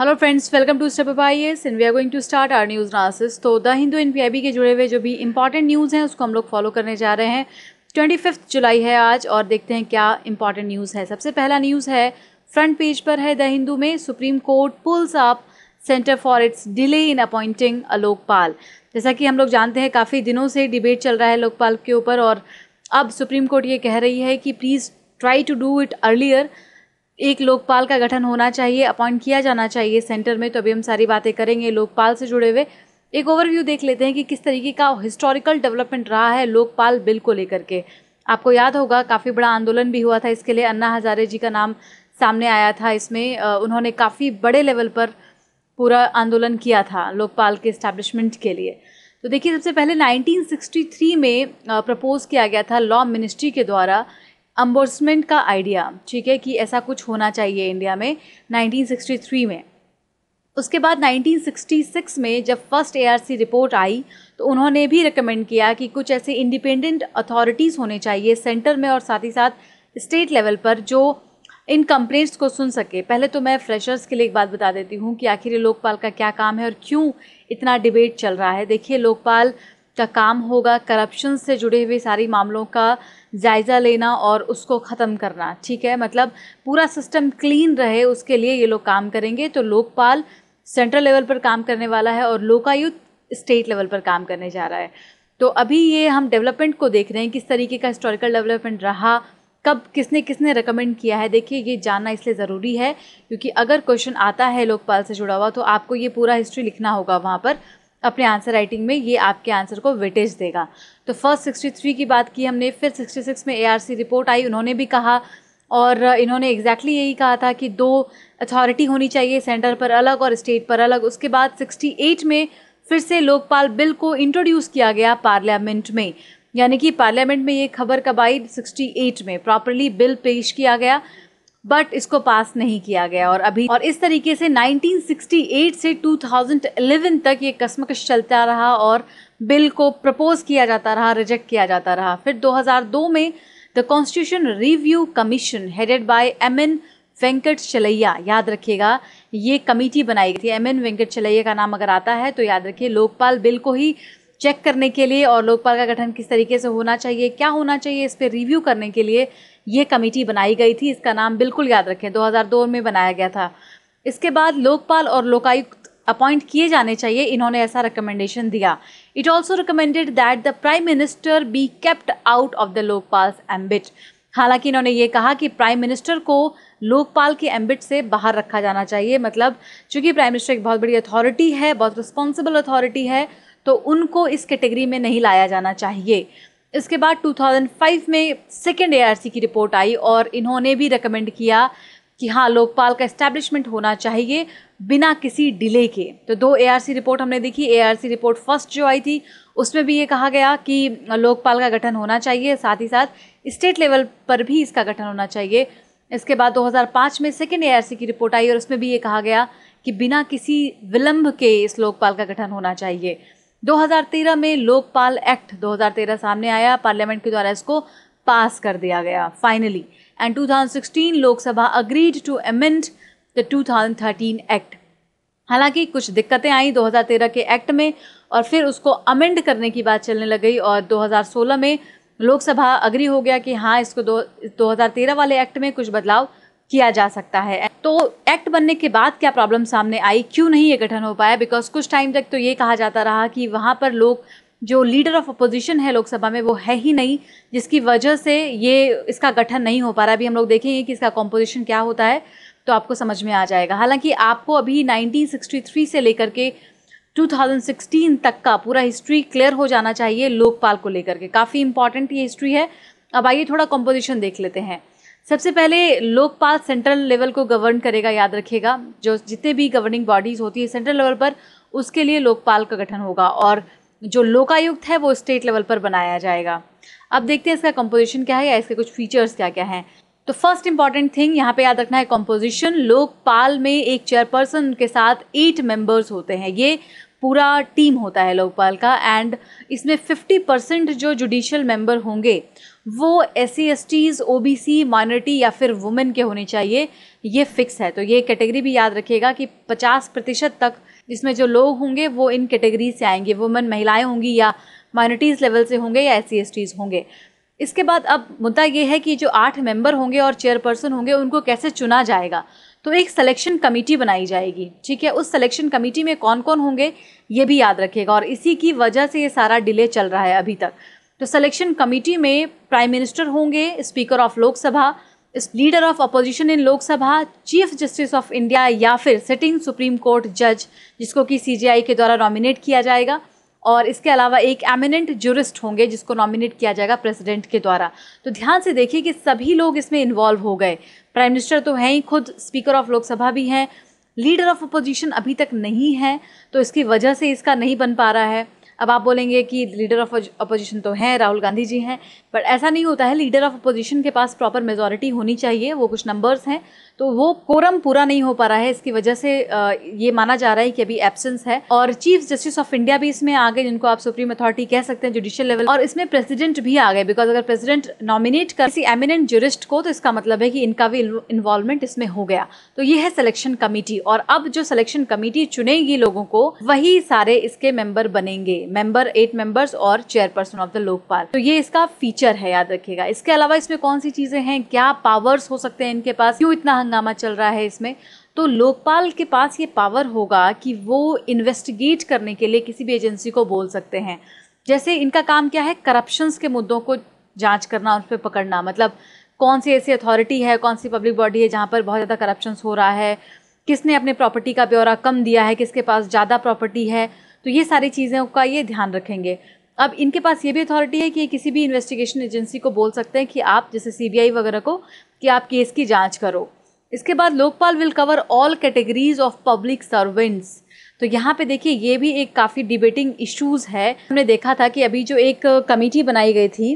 hello friends welcome to step I S and we are going to start our news analysis तो the Hindu N P के जुड़े हुए जो भी important news हैं उसको हम लोग फॉलो करने जा रहे हैं ट्वेंटी फिफ्थ जुलाई है आज और देखते हैं क्या इंपॉर्टेंट न्यूज़ है सबसे पहला न्यूज़ है फ्रंट पेज पर है द हिंदू में Supreme Court pulls up centre for its delay in appointing a Lokpal जैसा कि हम लोग जानते हैं काफ़ी दिनों से डिबेट चल रहा है लोकपाल के ऊपर और अब सुप्रीम कोर्ट ये कह रही है कि please try to do it earlier एक लोकपाल का गठन होना चाहिए अपॉइंट किया जाना चाहिए सेंटर में तो अभी हम सारी बातें करेंगे लोकपाल से जुड़े हुए एक ओवरव्यू देख लेते हैं कि किस तरीके का हिस्टोरिकल डेवलपमेंट रहा है लोकपाल बिल को लेकर के आपको याद होगा काफ़ी बड़ा आंदोलन भी हुआ था इसके लिए अन्ना हजारे जी का नाम सामने आया था इसमें उन्होंने काफ़ी बड़े लेवल पर पूरा आंदोलन किया था लोकपाल के इस्टेब्लिशमेंट के लिए तो देखिए सबसे पहले 1963 में प्रपोज़ किया गया था लॉ मिनिस्ट्री के द्वारा अम्बोर्समेंट का आइडिया ठीक है कि ऐसा कुछ होना चाहिए इंडिया में 1963 में उसके बाद 1966 में जब फर्स्ट एआरसी रिपोर्ट आई तो उन्होंने भी रिकमेंड किया कि कुछ ऐसे इंडिपेंडेंट अथॉरिटीज़ होने चाहिए सेंटर में और साथ ही साथ स्टेट लेवल पर जो इन कंप्लेंट्स को सुन सके पहले तो मैं फ्रेशर्स के लिए एक बात बता देती हूँ कि आखिर लोकपाल का क्या काम है और क्यों इतना डिबेट चल रहा है देखिए लोकपाल का काम होगा करप्शन से जुड़े हुए सारी मामलों का जायज़ा लेना और उसको ख़त्म करना ठीक है मतलब पूरा सिस्टम क्लीन रहे उसके लिए ये लोग काम करेंगे तो लोकपाल सेंट्रल लेवल पर काम करने वाला है और लोकायुक्त स्टेट लेवल पर काम करने जा रहा है तो अभी ये हम डेवलपमेंट को देख रहे हैं किस तरीके का हिस्टोरिकल डेवलपमेंट रहा कब किसने किसने रिकमेंड किया है देखिए ये जानना इसलिए ज़रूरी है क्योंकि अगर क्वेश्चन आता है लोकपाल से जुड़ा हुआ तो आपको ये पूरा हिस्ट्री लिखना होगा वहाँ पर अपने आंसर राइटिंग में ये आपके आंसर को वेटेज देगा तो फर्स्ट सिक्सटी थ्री की बात की हमने फिर सिक्सटी सिक्स में एआरसी रिपोर्ट आई उन्होंने भी कहा और इन्होंने एग्जैक्टली exactly यही कहा था कि दो अथॉरिटी होनी चाहिए सेंटर पर अलग और स्टेट पर अलग उसके बाद सिक्सटी एट में फिर से लोकपाल बिल को इंट्रोड्यूस किया गया पार्लियामेंट में यानी कि पार्लियामेंट में ये खबर कब आई सिक्सटी एट में प्रॉपरली बिल पेश किया गया बट इसको पास नहीं किया गया और अभी और इस तरीके से 1968 से 2011 तक ये कश्मकश चलता रहा और बिल को प्रपोज किया जाता रहा रिजेक्ट किया जाता रहा फिर 2002 में the Constitution Review Commission headed by M N Venkatachaliah याद रखिएगा ये कमेटी बनाई गई थी एम एन वेंकट चलैया का नाम अगर आता है तो याद रखिए लोकपाल बिल को ही चेक करने के लिए और लोकपाल का गठन किस तरीके से होना चाहिए क्या होना चाहिए इस पर रिव्यू करने के लिए ये कमेटी बनाई गई थी इसका नाम बिल्कुल याद रखें 2002 में बनाया गया था इसके बाद लोकपाल और लोकायुक्त अपॉइंट किए जाने चाहिए इन्होंने ऐसा रिकमेंडेशन दिया it also recommended that the prime minister be kept out of the Lokpal ambit हालांकि इन्होंने ये कहा कि प्राइम मिनिस्टर को लोकपाल के एम्बिट से बाहर रखा जाना चाहिए मतलब चूंकि प्राइम मिनिस्टर एक बहुत बड़ी अथॉरिटी है बहुत रिस्पॉन्सिबल अथॉरिटी है तो उनको इस कैटेगरी में नहीं लाया जाना चाहिए इसके बाद 2005 में सेकेंड ए की रिपोर्ट आई और इन्होंने भी रिकमेंड किया कि हाँ लोकपाल का इस्टेब्लिशमेंट होना चाहिए बिना किसी डिले के तो दो ए रिपोर्ट हमने देखी ए रिपोर्ट फर्स्ट जो आई थी उसमें भी ये कहा गया कि लोकपाल का गठन होना चाहिए साथ ही साथ स्टेट लेवल पर भी इसका गठन होना चाहिए इसके बाद 2005 में सेकेंड ए की रिपोर्ट आई और उसमें भी ये कहा गया कि बिना किसी विलंब के इस लोकपाल का गठन होना चाहिए 2013 में लोकपाल एक्ट 2013 सामने आया पार्लियामेंट के द्वारा इसको पास कर दिया गया finally and 2016 Lok Sabha agreed to amend the 2013 act हालांकि कुछ दिक्कतें आई 2013 के एक्ट में और फिर उसको अमेंड करने की बात चलने लग गई और 2016 में लोकसभा अग्री हो गया कि हाँ इसको दो 2013 वाले एक्ट में कुछ बदलाव किया जा सकता है तो एक्ट बनने के बाद क्या प्रॉब्लम सामने आई क्यों नहीं ये गठन हो पाया बिकॉज कुछ टाइम तक तो ये कहा जाता रहा कि वहाँ पर लोग जो लीडर ऑफ अपोजिशन है लोकसभा में वो है ही नहीं जिसकी वजह से ये इसका गठन नहीं हो पा रहा अभी हम लोग देखेंगे कि इसका कॉम्पोजिशन क्या होता है तो आपको समझ में आ जाएगा हालांकि आपको अभी 1963 से लेकर के 2016 तक का पूरा हिस्ट्री क्लियर हो जाना चाहिए लोकपाल को लेकर के काफ़ी इंपॉर्टेंट ये हिस्ट्री है अब आइए थोड़ा कॉम्पोजिशन देख लेते हैं सबसे पहले लोकपाल सेंट्रल लेवल को गवर्न करेगा याद रखिएगा जो जितने भी गवर्निंग बॉडीज़ होती है सेंट्रल लेवल पर उसके लिए लोकपाल का गठन होगा और जो लोकायुक्त है वो स्टेट लेवल पर बनाया जाएगा अब देखते हैं इसका कंपोजिशन क्या है या इसके कुछ फीचर्स क्या क्या हैं तो फर्स्ट इंपॉर्टेंट थिंग यहाँ पे याद रखना है कॉम्पोजिशन लोकपाल में एक चेयरपर्सन के साथ एट मेंबर्स होते हैं ये पूरा टीम होता है लोकपाल का एंड इसमें फिफ्टी परसेंट जो जुडिशियल मेंबर होंगे वो S C S Ts O B C minority या फिर वुमेन के होने चाहिए ये फिक्स है तो ये कैटेगरी भी याद रखिएगा कि पचास प्रतिशत तक इसमें जो लोग होंगे वो इन कैटेगरी से आएंगे वुमेन महिलाएं होंगी या माइनॉरिटीज़ लेवल से होंगे या एस सी एस टीज़ होंगे इसके बाद अब मुद्दा ये है कि जो आठ मेंबर होंगे और चेयरपर्सन होंगे उनको कैसे चुना जाएगा तो एक सिलेक्शन कमेटी बनाई जाएगी ठीक है उस सिलेक्शन कमेटी में कौन कौन होंगे ये भी याद रखेगा और इसी की वजह से ये सारा डिले चल रहा है अभी तक तो सिलेक्शन कमेटी में प्राइम मिनिस्टर होंगे speaker of Lok Sabha leader of opposition in Lok Sabha chief justice of India या फिर सिटिंग सुप्रीम कोर्ट जज जिसको कि सीजीआई के द्वारा नॉमिनेट किया जाएगा और इसके अलावा एक एमिनेंट जूरिस्ट होंगे जिसको नॉमिनेट किया जाएगा प्रेसिडेंट के द्वारा तो ध्यान से देखिए कि सभी लोग इसमें इन्वॉल्व हो गए प्राइम मिनिस्टर तो हैं ही खुद स्पीकर ऑफ लोकसभा भी हैं लीडर ऑफ अपोजिशन अभी तक नहीं है तो इसकी वजह से इसका नहीं बन पा रहा है अब आप बोलेंगे कि लीडर ऑफ अपोजिशन तो हैं राहुल गांधी जी हैं बट ऐसा नहीं होता है लीडर ऑफ अपोजिशन के पास प्रॉपर मेजोरिटी होनी चाहिए वो कुछ नंबर्स हैं तो वो कोरम पूरा नहीं हो पा रहा है इसकी वजह से ये माना जा रहा है कि अभी एब्सेंस है और चीफ जस्टिस ऑफ इंडिया भी इसमें आ गए जिनको आप सुप्रीम अथॉरिटी कह सकते हैं जुडिशियल लेवल और इसमें प्रेसिडेंट भी आ गए बिकॉज अगर प्रेसिडेंट नॉमिनेट कर किसी एमिनेंट जुरिस्ट को तो इसका मतलब है कि इनका भी इन्वॉल्वमेंट इसमें हो गया तो ये है सिलेक्शन कमेटी और अब जो सिलेक्शन कमेटी चुनेगी लोगों को वही सारे इसके मेंबर बनेंगे मेंबर एट मेंबर्स और चेयरपर्सन ऑफ द लोकपाल तो ये इसका फीचर है याद रखिएगा इसके अलावा इसमें कौन सी चीजें हैं क्या पावर्स हो सकते हैं इनके पास क्यों इतना हंगामा चल रहा है इसमें तो लोकपाल के पास ये पावर होगा कि वो इन्वेस्टिगेट करने के लिए किसी भी एजेंसी को बोल सकते हैं जैसे इनका काम क्या है करप्शंस के मुद्दों को जांच करना उस पर पकड़ना मतलब कौन सी ऐसी अथॉरिटी है कौन सी पब्लिक बॉडी है जहाँ पर बहुत ज़्यादा करप्शन हो रहा है किसने अपने प्रॉपर्टी का ब्यौरा कम दिया है किसके पास ज़्यादा प्रॉपर्टी है तो ये सारी चीज़ों का ये ध्यान रखेंगे अब इनके पास ये भी अथॉरिटी है कि ये किसी भी इन्वेस्टिगेशन एजेंसी को बोल सकते हैं कि आप जैसे सीबीआई वगैरह को कि आप केस की जांच करो इसके बाद Lokpal will cover all categories of public servants तो यहाँ पे देखिए ये भी एक काफ़ी डिबेटिंग इश्यूज है हमने देखा था कि अभी जो एक कमेटी बनाई गई थी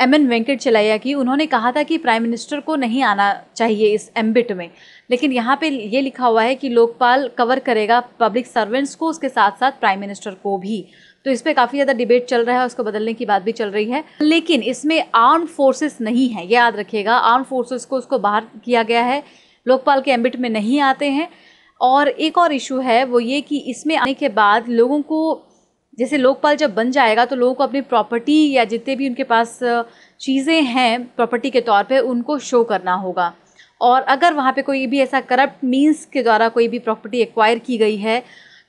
एम एन वेंकट चलाया की उन्होंने कहा था कि प्राइम मिनिस्टर को नहीं आना चाहिए इस एम्बिट में लेकिन यहाँ पे ये लिखा हुआ है कि लोकपाल कवर करेगा पब्लिक सर्वेंट्स को उसके साथ साथ प्राइम मिनिस्टर को भी तो इस पर काफ़ी ज़्यादा डिबेट चल रहा है उसको बदलने की बात भी चल रही है लेकिन इसमें आर्म फोर्सेस नहीं है ये याद रखिएगा आर्म फोर्सेस को उसको बाहर किया गया है लोकपाल के एम्बिट में नहीं आते हैं और एक और इशू है वो ये कि इसमें आने के बाद लोगों को जैसे लोकपाल जब बन जाएगा तो लोगों को अपनी प्रॉपर्टी या जितने भी उनके पास चीज़ें हैं प्रॉपर्टी के तौर पे उनको शो करना होगा और अगर वहाँ पे कोई भी ऐसा करप्ट मीन्स के द्वारा कोई भी प्रॉपर्टी एक्वायर की गई है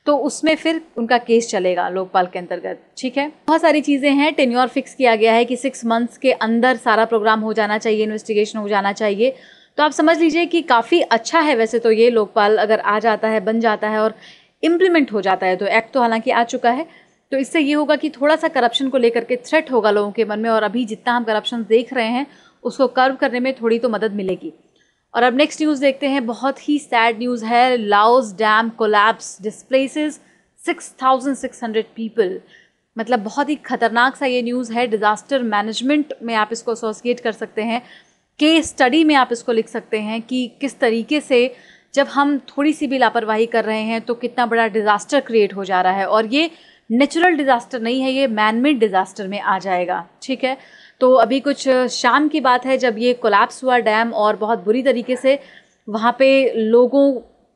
तो उसमें फिर उनका केस चलेगा लोकपाल के अंतर्गत ठीक है बहुत सारी चीज़ें हैं टेन्योर फिक्स किया गया है कि सिक्स मंथ्स के अंदर सारा प्रोग्राम हो जाना चाहिए इन्वेस्टिगेशन हो जाना चाहिए तो आप समझ लीजिए कि काफ़ी अच्छा है वैसे तो ये लोकपाल अगर आ जाता है बन जाता है और इम्प्लीमेंट हो जाता है तो एक्ट तो हालांकि आ चुका है तो इससे ये होगा कि थोड़ा सा करप्शन को लेकर के थ्रेट होगा लोगों के मन में और अभी जितना हम करप्शन देख रहे हैं उसको कर्व करने में थोड़ी तो मदद मिलेगी और अब नेक्स्ट न्यूज़ देखते हैं बहुत ही सैड न्यूज़ है Laos dam collapse displaces 6,600 people मतलब बहुत ही ख़तरनाक सा ये न्यूज़ है डिज़ास्टर मैनेजमेंट में आप इसको एसोसिएट कर सकते हैं के स्टडी में आप इसको लिख सकते हैं कि किस तरीके से जब हम थोड़ी सी भी लापरवाही कर रहे हैं तो कितना बड़ा डिज़ास्टर क्रिएट हो जा रहा है और ये नेचुरल डिज़ास्टर नहीं है ये मैनमेड डिज़ास्टर में आ जाएगा ठीक है तो अभी कुछ शाम की बात है जब ये कोलैप्स हुआ डैम और बहुत बुरी तरीके से वहाँ पे लोगों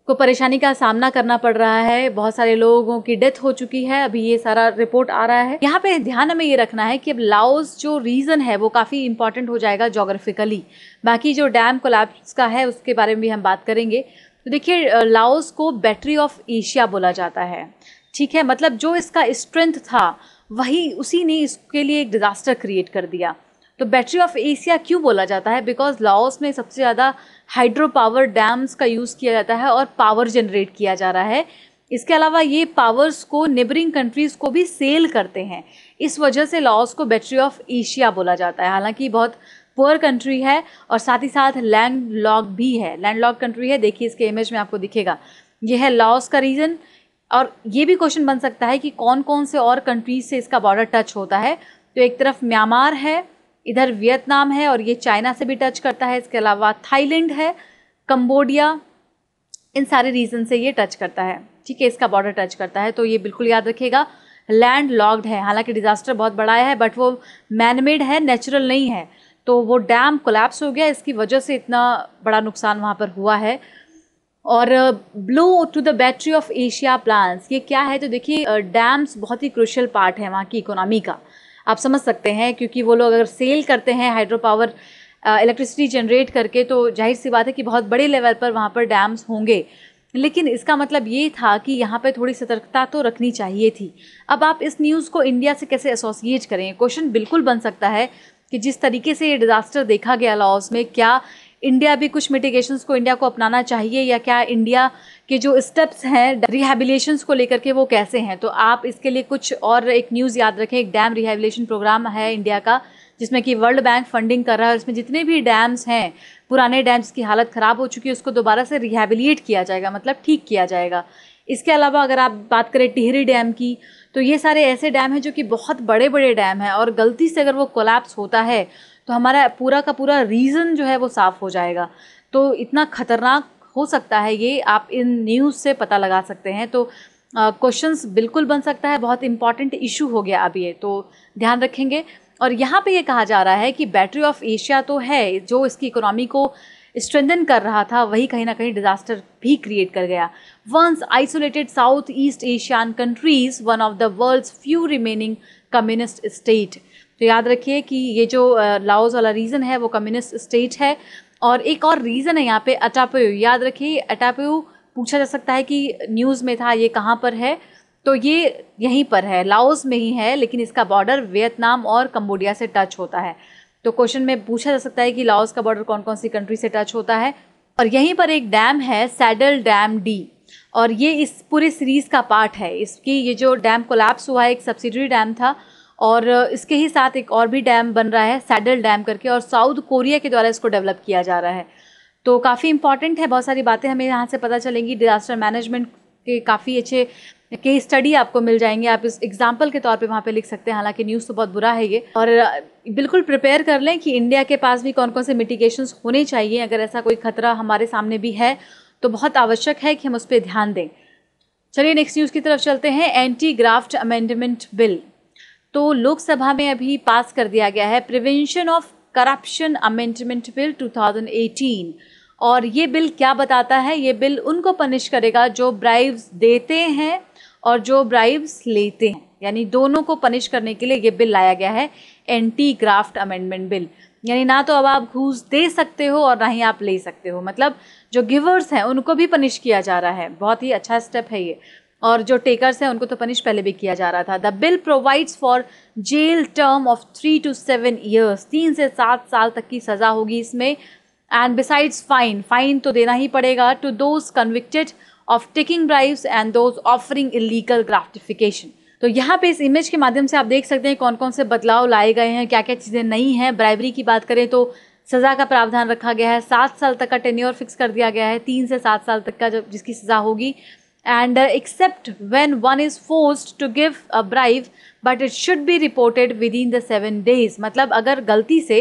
को परेशानी का सामना करना पड़ रहा है बहुत सारे लोगों की डेथ हो चुकी है अभी ये सारा रिपोर्ट आ रहा है यहाँ पे ध्यान हमें ये रखना है कि अब लाओस जो रीज़न है वो काफ़ी इंपॉर्टेंट हो जाएगा जोग्राफिकली बाकी जो डैम कोलैप्स का है उसके बारे में भी हम बात करेंगे तो देखिए लाओस को बैटरी ऑफ एशिया बोला जाता है ठीक है मतलब जो इसका स्ट्रेंथ था वही उसी ने इसके लिए एक डिज़ास्टर क्रिएट कर दिया तो बैटरी ऑफ एशिया क्यों बोला जाता है बिकॉज लाओस में सबसे ज़्यादा हाइड्रो पावर डैम्स का यूज़ किया जाता है और पावर जनरेट किया जा रहा है इसके अलावा ये पावर्स को नेबरिंग कंट्रीज़ को भी सेल करते हैं इस वजह से लाओस को बैटरी ऑफ एशिया बोला जाता है हालांकि बहुत पुअर कंट्री है और साथ ही साथ लैंड लॉक भी है लैंड लॉक कंट्री है देखिए इसके इमेज में आपको दिखेगा यह है लाओस का रीज़न और ये भी क्वेश्चन बन सकता है कि कौन कौन से और कंट्रीज से इसका बॉर्डर टच होता है तो एक तरफ म्यांमार है इधर वियतनाम है और ये चाइना से भी टच करता है इसके अलावा थाईलैंड है कम्बोडिया इन सारे रीजन से ये टच करता है ठीक है इसका बॉर्डर टच करता है तो ये बिल्कुल याद रखेगा लैंड लॉक्ड है हालांकि डिज़ास्टर बहुत बड़ा है बट वो मैनमेड है नेचुरल नहीं है तो वो डैम कोलैप्स हो गया इसकी वजह से इतना बड़ा नुकसान वहाँ पर हुआ है और blow to the battery of Asia plans ये क्या है तो देखिए डैम्स बहुत ही क्रुशल पार्ट है वहाँ की इकोनॉमी का आप समझ सकते हैं क्योंकि वो लोग अगर सेल करते हैं हाइड्रो पावर इलेक्ट्रिसिटी जनरेट करके तो जाहिर सी बात है कि बहुत बड़े लेवल पर वहाँ पर डैम्स होंगे लेकिन इसका मतलब ये था कि यहाँ पे थोड़ी सतर्कता तो रखनी चाहिए थी अब आप इस न्यूज़ को इंडिया से कैसे एसोसिएट करें क्वेश्चन बिल्कुल बन सकता है कि जिस तरीके से ये डिज़ास्टर देखा गया लॉस में क्या इंडिया भी कुछ मिटिगेशंस को इंडिया को अपनाना चाहिए या क्या इंडिया के जो स्टेप्स हैं रिहेबिलेशंस को लेकर के वो कैसे हैं तो आप इसके लिए कुछ और एक न्यूज़ याद रखें एक डैम रिहेबिलेशन प्रोग्राम है इंडिया का जिसमें कि वर्ल्ड बैंक फंडिंग कर रहा है इसमें जितने भी डैम्स हैं पुराने डैम्स की हालत ख़राब हो चुकी है उसको दोबारा से रिहेबिलिएट किया जाएगा मतलब ठीक किया जाएगा इसके अलावा अगर आप बात करें टिहरी डैम की तो ये सारे ऐसे डैम हैं जो कि बहुत बड़े बड़े डैम हैं और गलती से अगर वो कोलैप्स होता है तो हमारा पूरा का पूरा रीज़न जो है वो साफ़ हो जाएगा तो इतना ख़तरनाक हो सकता है ये आप इन न्यूज़ से पता लगा सकते हैं तो क्वेश्चंस uh, बिल्कुल बन सकता है बहुत इंपॉर्टेंट इशू हो गया अब ये तो ध्यान रखेंगे और यहाँ पे ये कहा जा रहा है कि बैटरी ऑफ एशिया तो है जो इसकी इकोनॉमी को स्ट्रेंथन कर रहा था वही कहीं ना कहीं डिज़ास्टर भी क्रिएट कर गया once isolated south east Asian countries one of the world's few remaining communist state तो याद रखिए कि ये जो लाओस वाला रीज़न है वो कम्युनिस्ट स्टेट है और एक और रीज़न है यहाँ पे अटापयू याद रखिए अटापयू पूछा जा सकता है कि न्यूज़ में था ये कहाँ पर है तो ये यहीं पर है लाओस में ही है लेकिन इसका बॉर्डर वियतनाम और कम्बोडिया से टच होता है तो क्वेश्चन में पूछा जा सकता है कि लाओस का बॉर्डर कौन कौन सी कंट्री से टच होता है और यहीं पर एक डैम है सैडल डैम डी और ये इस पूरे सीरीज़ का पार्ट है इसकी ये जो डैम कोलैप्स हुआ है एक सब्सिडरी डैम था और इसके ही साथ एक और भी डैम बन रहा है सैडल डैम करके और साउथ कोरिया के द्वारा इसको डेवलप किया जा रहा है तो काफ़ी इंपॉर्टेंट है बहुत सारी बातें हमें यहाँ से पता चलेंगी डिज़ास्टर मैनेजमेंट के काफ़ी अच्छे के स्टडी आपको मिल जाएंगे आप इस एग्जाम्पल के तौर पे वहाँ पे लिख सकते हैं हालांकि न्यूज़ तो बहुत बुरा है ये और बिल्कुल प्रिपेयर कर लें कि इंडिया के पास भी कौन कौन से मिटिगेशंस होने चाहिए अगर ऐसा कोई खतरा हमारे सामने भी है तो बहुत आवश्यक है कि हम उस पर ध्यान दें चलिए नेक्स्ट न्यूज़ की तरफ चलते हैं एंटी ग्राफ्ट अमेंडमेंट बिल तो लोकसभा में अभी पास कर दिया गया है prevention of corruption amendment bill 2018 और ये बिल क्या बताता है ये बिल उनको पनिश करेगा जो ब्राइव्स देते हैं और जो ब्राइव्स लेते हैं यानी दोनों को पनिश करने के लिए ये बिल लाया गया है एंटी ग्राफ्ट अमेंडमेंट बिल यानी ना तो अब आप घूस दे सकते हो और ना ही आप ले सकते हो मतलब जो गिवर्स हैं उनको भी पनिश किया जा रहा है बहुत ही अच्छा स्टेप है ये और जो टेकर्स हैं उनको तो पनिश पहले भी किया जा रहा था the bill provides for jail term of three to seven years तीन से सात साल तक की सज़ा होगी इसमें एंड बिसाइड्स फाइन फाइन तो देना ही पड़ेगा to those convicted of taking bribes and those offering illegal gratification तो यहाँ पे इस इमेज के माध्यम से आप देख सकते हैं कौन कौन से बदलाव लाए गए हैं क्या क्या चीज़ें नहीं हैं ब्राइवरी की बात करें तो सज़ा का प्रावधान रखा गया है सात साल तक का टेन्योर फिक्स कर दिया गया है तीन से सात साल तक का जब जिसकी सज़ा होगी and uh, except when one is forced to give a bribe but it should be reported within the seven days मतलब अगर गलती से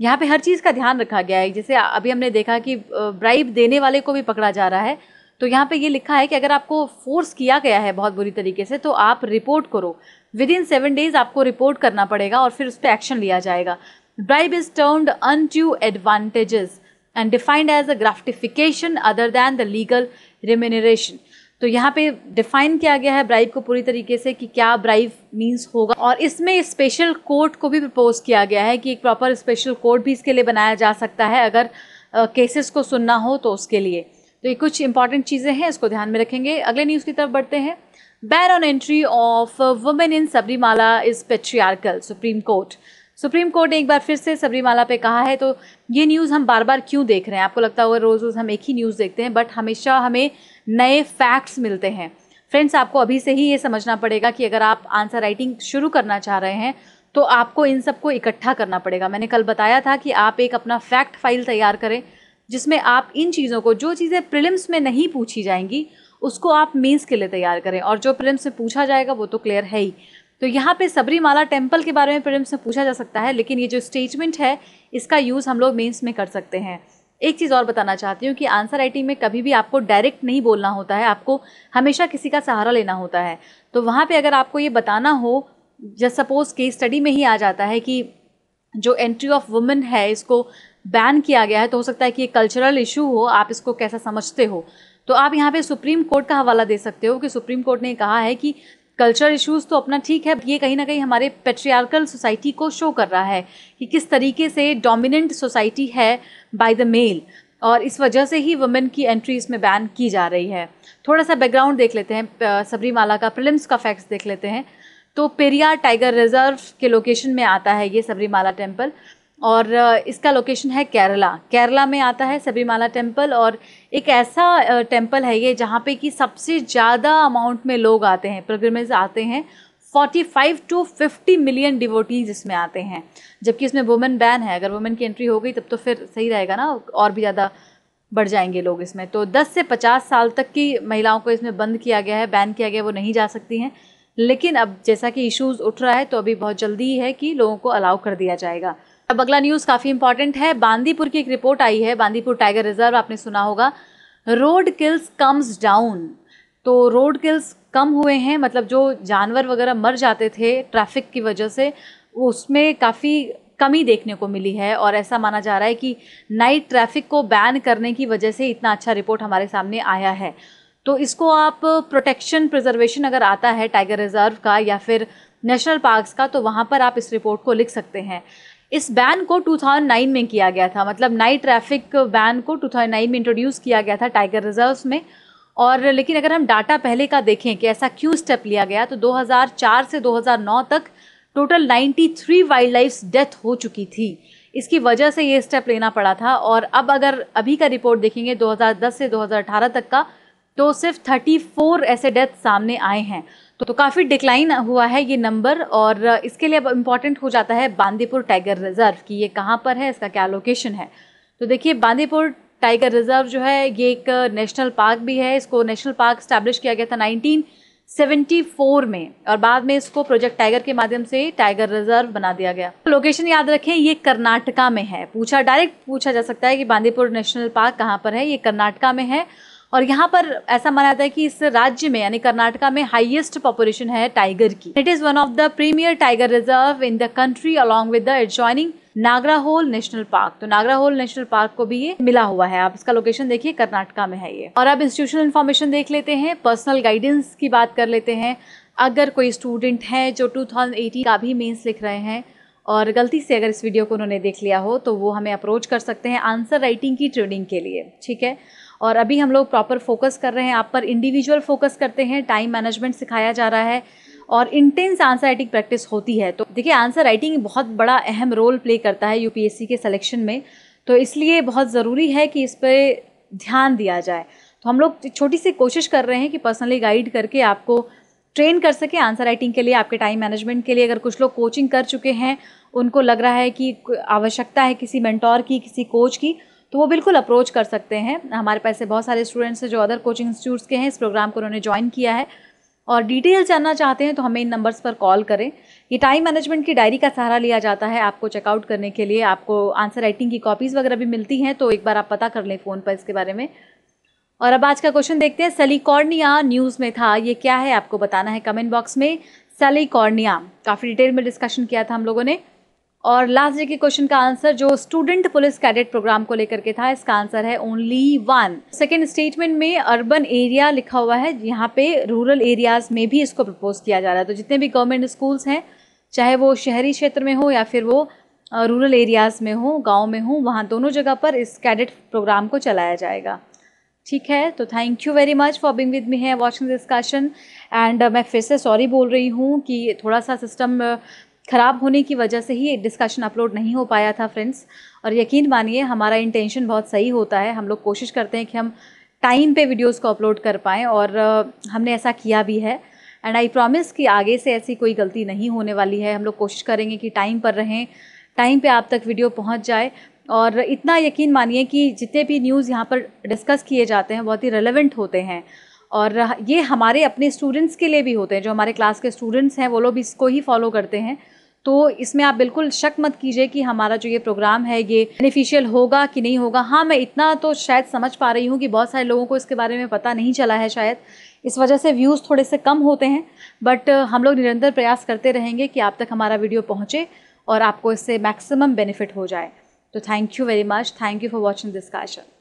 यहाँ पर हर चीज़ का ध्यान रखा गया है जैसे अभी हमने देखा कि ब्राइब देने वाले को भी पकड़ा जा रहा है तो यहाँ पर ये लिखा है कि अगर आपको फोर्स किया गया है बहुत बुरी तरीके से तो आप रिपोर्ट करो विद इन सेवन डेज आपको रिपोर्ट करना पड़ेगा और फिर उस पर एक्शन लिया जाएगा bribe is turned undue advantages and defined as a gratification other than the legal remuneration तो यहाँ पे डिफाइन किया गया है ब्राइब को पूरी तरीके से कि क्या ब्राइव मीन्स होगा और इसमें स्पेशल कोर्ट को भी प्रपोज किया गया है कि एक प्रॉपर स्पेशल कोर्ट भी इसके लिए बनाया जा सकता है अगर केसेस को सुनना हो तो उसके लिए तो ये कुछ इंपॉर्टेंट चीज़ें हैं इसको ध्यान में रखेंगे अगले न्यूज़ की तरफ बढ़ते हैं bar on entry of women in Sabarimala is patriarchal supreme court supreme court ने एक बार फिर से सबरीमाला पे कहा है तो ये न्यूज़ हम बार बार क्यों देख रहे हैं आपको लगता होगा रोज़ रोज़ हम एक ही न्यूज़ देखते हैं बट हमेशा हमें नए फैक्ट्स मिलते हैं फ्रेंड्स आपको अभी से ही ये समझना पड़ेगा कि अगर आप आंसर राइटिंग शुरू करना चाह रहे हैं तो आपको इन सबको इकट्ठा करना पड़ेगा मैंने कल बताया था कि आप एक अपना फैक्ट फाइल तैयार करें जिसमें आप इन चीज़ों को जो चीज़ें प्रिलिम्स में नहीं पूछी जाएंगी उसको आप मेंस के लिए तैयार करें और जो प्रिलिम्स में पूछा जाएगा वो तो क्लियर है ही तो यहाँ पे सबरीमाला टेम्पल के बारे में प्रिलिम्स में पूछा जा सकता है लेकिन ये जो स्टेटमेंट है इसका यूज़ हम लोग मेंस में कर सकते हैं एक चीज़ और बताना चाहती हूँ कि आंसर राइटिंग में कभी भी आपको डायरेक्ट नहीं बोलना होता है आपको हमेशा किसी का सहारा लेना होता है तो वहाँ पे अगर आपको ये बताना हो जस्ट सपोज केस स्टडी में ही आ जाता है कि जो एंट्री ऑफ वुमेन है इसको बैन किया गया है तो हो सकता है कि ये कल्चरल इशू हो आप इसको कैसा समझते हो तो आप यहाँ पे सुप्रीम कोर्ट का हवाला दे सकते हो कि सुप्रीम कोर्ट ने कहा है कि कल्चर इश्यूज तो अपना ठीक है ये कहीं ना कहीं हमारे पेट्रियार्कल सोसाइटी को शो कर रहा है कि किस तरीके से डोमिनेंट सोसाइटी है बाय द मेल और इस वजह से ही वुमेन की एंट्री इसमें बैन की जा रही है थोड़ा सा बैकग्राउंड देख लेते हैं सबरीमाला का प्रिलिम्स का फैक्ट्स देख लेते हैं तो पेरियार टाइगर रिजर्व के लोकेशन में आता है ये सबरीमाला टेम्पल और इसका लोकेशन है केरला केरला में आता है सबरीमाला टेम्पल और एक ऐसा टेम्पल है ये जहाँ पे कि सबसे ज़्यादा अमाउंट में लोग आते हैं पिलग्रिमेज आते हैं 45 टू 50 मिलियन डिवोटीज इसमें आते हैं जबकि इसमें वुमेन बैन है अगर वुमेन की एंट्री हो गई तब तो फिर सही रहेगा ना और भी ज़्यादा बढ़ जाएंगे लोग इसमें तो 10 से 50 साल तक की महिलाओं को इसमें बंद किया गया है बैन किया गया है वो नहीं जा सकती हैं लेकिन अब जैसा कि इश्यूज़ उठ रहा है तो अभी बहुत जल्दी ही है कि लोगों को अलाउ कर दिया जाएगा अब अगला न्यूज़ काफ़ी इंपॉर्टेंट है बांदीपुर की एक रिपोर्ट आई है बांदीपुर टाइगर रिजर्व आपने सुना होगा रोड किल्स कम्स डाउन तो रोड किल्स कम हुए हैं मतलब जो जानवर वगैरह मर जाते थे ट्रैफिक की वजह से उसमें काफ़ी कमी देखने को मिली है और ऐसा माना जा रहा है कि नाइट ट्रैफिक को बैन करने की वजह से इतना अच्छा रिपोर्ट हमारे सामने आया है तो इसको आप प्रोटेक्शन प्रिजर्वेशन अगर आता है टाइगर रिजर्व का या फिर नेशनल पार्क्स का तो वहाँ पर आप इस रिपोर्ट को लिख सकते हैं इस बैन को 2009 में किया गया था मतलब नाइट ट्रैफिक बैन को 2009 में इंट्रोड्यूस किया गया था टाइगर रिजर्व्स में और लेकिन अगर हम डाटा पहले का देखें कि ऐसा क्यों स्टेप लिया गया तो 2004 से 2009 तक टोटल 93 वाइल्ड लाइफ डेथ हो चुकी थी इसकी वजह से ये स्टेप लेना पड़ा था और अब अगर अभी का रिपोर्ट देखेंगे 2010 से 2018 तक का तो सिर्फ 34 ऐसे डेथ सामने आए हैं तो तो काफ़ी डिक्लाइन हुआ है ये नंबर और इसके लिए अब इम्पॉर्टेंट हो जाता है बांदीपुर टाइगर रिजर्व कि ये कहाँ पर है इसका क्या लोकेशन है तो देखिए बांदीपुर टाइगर रिजर्व जो है ये एक नेशनल पार्क भी है इसको नेशनल पार्क स्टैब्लिश किया गया था 1974 में और बाद में इसको प्रोजेक्ट टाइगर के माध्यम से टाइगर रिजर्व बना दिया गया लोकेशन याद रखें ये कर्नाटका में है पूछा डायरेक्ट पूछा जा सकता है कि बांदीपुर नेशनल पार्क कहाँ पर है ये कर्नाटका में है और यहाँ पर ऐसा माना जाता है कि इस राज्य में यानी कर्नाटका में हाईएस्ट पॉपुलेशन है टाइगर की it is one of the premier tiger reserve in the country along with the adjoining Nagarhole national park तो नागरा होल नेशनल पार्क को भी ये मिला हुआ है आप इसका लोकेशन देखिए कर्नाटका में है ये और अब इंस्टीट्यूशनल इन्फॉर्मेशन देख लेते हैं पर्सनल गाइडेंस की बात कर लेते हैं अगर कोई स्टूडेंट है जो 2018 का भी मेंस लिख रहे हैं और गलती से अगर इस वीडियो को उन्होंने देख लिया हो तो वो हमें अप्रोच कर सकते हैं आंसर राइटिंग की ट्रेनिंग के लिए ठीक है और अभी हम लोग प्रॉपर फोकस कर रहे हैं आप पर इंडिविजुअल फोकस करते हैं टाइम मैनेजमेंट सिखाया जा रहा है और इंटेंस आंसर राइटिंग प्रैक्टिस होती है तो देखिए आंसर राइटिंग बहुत बड़ा अहम रोल प्ले करता है यूपीएससी के सिलेक्शन में तो इसलिए बहुत ज़रूरी है कि इस पर ध्यान दिया जाए तो हम लोग छोटी सी कोशिश कर रहे हैं कि पर्सनली गाइड करके आपको ट्रेन कर सके आंसर राइटिंग के लिए आपके टाइम मैनेजमेंट के लिए अगर कुछ लोग कोचिंग कर चुके हैं उनको लग रहा है कि आवश्यकता है किसी मेंटोर की किसी कोच की तो वो बिल्कुल अप्रोच कर सकते हैं हमारे पास बहुत सारे स्टूडेंट्स हैं जो अदर कोचिंग इंस्टीट्यूट्स के हैं इस प्रोग्राम को उन्होंने ज्वाइन किया है और डिटेल जानना चाहते हैं तो हमें इन नंबर्स पर कॉल करें ये टाइम मैनेजमेंट की डायरी का सहारा लिया जाता है आपको चेकआउट करने के लिए आपको आंसर राइटिंग की कॉपीज़ वगैरह भी मिलती हैं तो एक बार आप पता कर लें फ़ोन पर इसके बारे में और अब आज का क्वेश्चन देखते हैं सेलिकॉर्निया न्यूज़ में था ये क्या है आपको बताना है कमेंट बॉक्स में सेलिकॉर्निया काफ़ी डिटेल में डिस्कशन किया था हम लोगों ने और लास्ट डे के क्वेश्चन का आंसर जो स्टूडेंट पुलिस कैडेट प्रोग्राम को लेकर के था इसका आंसर है ओनली वन सेकेंड स्टेटमेंट में अर्बन एरिया लिखा हुआ है यहाँ पे रूरल एरियाज में भी इसको प्रपोज किया जा रहा है तो जितने भी गवर्नमेंट स्कूल्स हैं चाहे वो शहरी क्षेत्र में हो या फिर वो रूरल एरियाज़ में हो गांव में हो वहाँ दोनों जगह पर इस कैडेट प्रोग्राम को चलाया जाएगा ठीक है तो thank you very much for being with me है वॉचिंग डिस्कशन एंड मैं फिर से सॉरी बोल रही हूँ कि थोड़ा सा सिस्टम ख़राब होने की वजह से ही डिस्कशन अपलोड नहीं हो पाया था फ्रेंड्स और यकीन मानिए हमारा इंटेंशन बहुत सही होता है हम लोग कोशिश करते हैं कि हम टाइम पे वीडियोस को अपलोड कर पाएँ और हमने ऐसा किया भी है एंड आई प्रॉमिस कि आगे से ऐसी कोई गलती नहीं होने वाली है हम लोग कोशिश करेंगे कि टाइम पर रहें टाइम पे आप तक वीडियो पहुंच जाए और इतना यकीन मानिए कि जितने भी न्यूज़ यहाँ पर डिस्कस किए जाते हैं बहुत ही रेलिवेंट होते हैं और ये हमारे अपने स्टूडेंट्स के लिए भी होते हैं जो हमारे क्लास के स्टूडेंट्स हैं वो लोग इसको ही फॉलो करते हैं तो इसमें आप बिल्कुल शक मत कीजिए कि हमारा जो ये प्रोग्राम है ये बेनिफिशियल होगा कि नहीं होगा हाँ मैं इतना तो शायद समझ पा रही हूँ कि बहुत सारे लोगों को इसके बारे में पता नहीं चला है शायद इस वजह से व्यूज़ थोड़े से कम होते हैं बट हम लोग निरंतर प्रयास करते रहेंगे कि आप तक हमारा वीडियो पहुँचे और आपको इससे मैक्सिमम बेनिफिट हो जाए तो thank you very much thank you for watching this caution